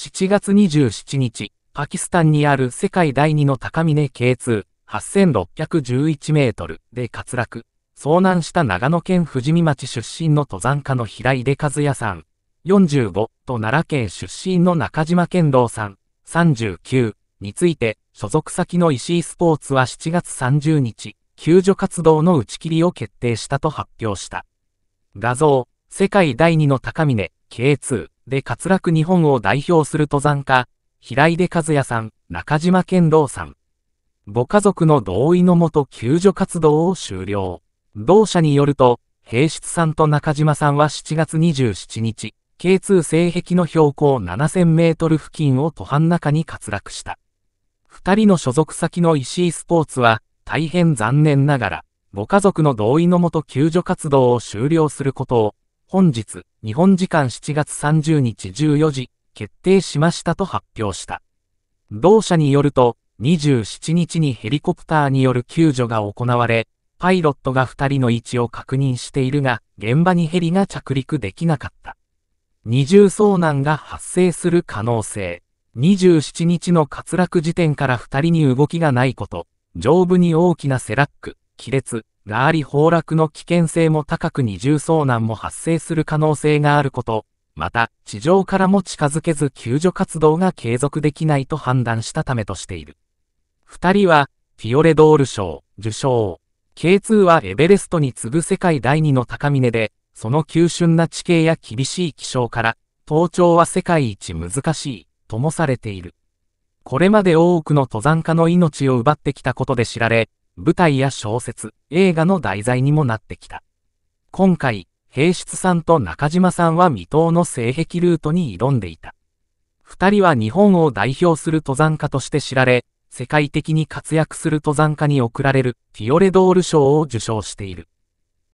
7月27日、パキスタンにある世界第2の高峰 K2、8611メートルで滑落。遭難した長野県富士見町出身の登山家の平井出和也さん、45と奈良県出身の中島健道さん、39について、所属先の石井スポーツは7月30日、救助活動の打ち切りを決定したと発表した。画像、世界第2の高峰、K2。で滑落日本を代表する登山家、平出和也さん、中島健郎さん。ご家族の同意のもと救助活動を終了。同社によると、平室さんと中島さんは7月27日、K2 西壁の標高7000メートル付近を途半中に滑落した。二人の所属先の石井スポーツは、大変残念ながら、ご家族の同意のもと救助活動を終了することを本日、日本時間7月30日14時、決定しましたと発表した。同社によると、27日にヘリコプターによる救助が行われ、パイロットが2人の位置を確認しているが、現場にヘリが着陸できなかった。二重遭難が発生する可能性。27日の滑落時点から2人に動きがないこと、上部に大きなセラック、亀裂、ラーリ崩落の危険性も高く二重遭難も発生する可能性があること、また、地上からも近づけず救助活動が継続できないと判断したためとしている。二人は、フィオレドール賞、受賞。K2 はエベレストに次ぐ世界第二の高峰で、その急峻な地形や厳しい気象から、登頂は世界一難しい、ともされている。これまで多くの登山家の命を奪ってきたことで知られ、舞台や小説、映画の題材にもなってきた。今回、平出さんと中島さんは未踏の性壁ルートに挑んでいた。二人は日本を代表する登山家として知られ、世界的に活躍する登山家に贈られるティオレドール賞を受賞している。